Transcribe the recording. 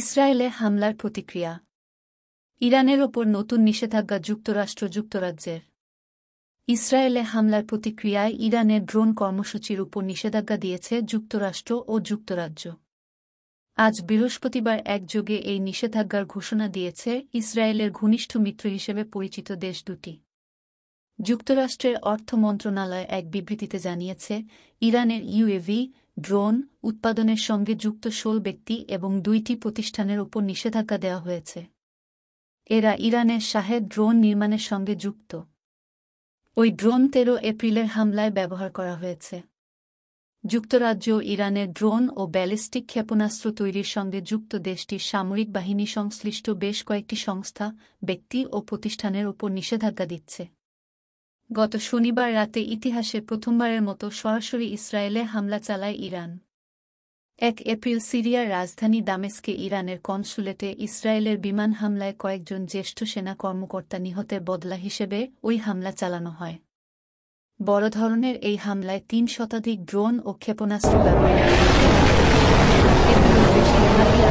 ইসরায়েলে হামলার প্রতিক্রিয়া ইরানের ওপর নতুন নিষেধাজ্ঞা যুক্তরাষ্ট্র যুক্তরাজ্যের ইসরায়েলে হামলার প্রতিক্রিয়ায় ইরানের ড্রোন কর্মসূচির উপর নিষেধাজ্ঞা দিয়েছে যুক্তরাষ্ট্র ও যুক্তরাজ্য আজ বৃহস্পতিবার একযোগে এই নিষেধাজ্ঞার ঘোষণা দিয়েছে ইসরায়েলের ঘনিষ্ঠ মিত্র হিসেবে পরিচিত দেশ দুটি যুক্তরাষ্ট্রের অর্থ মন্ত্রণালয় এক বিবৃতিতে জানিয়েছে ইরানের ইউএভি ড্রোন উৎপাদনের সঙ্গে যুক্ত ষোল ব্যক্তি এবং দুইটি প্রতিষ্ঠানের উপর নিষেধাজ্ঞা দেওয়া হয়েছে এরা ইরানের শাহের ড্রোন নির্মাণের সঙ্গে যুক্ত ওই ড্রোন তেরো এপ্রিলের হামলায় ব্যবহার করা হয়েছে যুক্তরাজ্য ইরানের ড্রোন ও ব্যালিস্টিক ক্ষেপণাস্ত্র তৈরির সঙ্গে যুক্ত দেশটির সামরিক বাহিনী সংশ্লিষ্ট বেশ কয়েকটি সংস্থা ব্যক্তি ও প্রতিষ্ঠানের উপর নিষেধাজ্ঞা দিচ্ছে গত শনিবার রাতে ইতিহাসে প্রথমবারের মতো সরাসরি ইসরায়েলে হামলা চালায় ইরান এক এপ্রিল সিরিয়ার রাজধানী দামেস্কে ইরানের কনসুলেটে ইসরায়েলের বিমান হামলায় কয়েকজন জ্যেষ্ঠ সেনা কর্মকর্তা নিহতের বদলা হিসেবে ওই হামলা চালানো হয় বড় ধরনের এই হামলায় তিন শতাধিক ড্রোন ও ক্ষেপণাস্ত্র ব্যবহার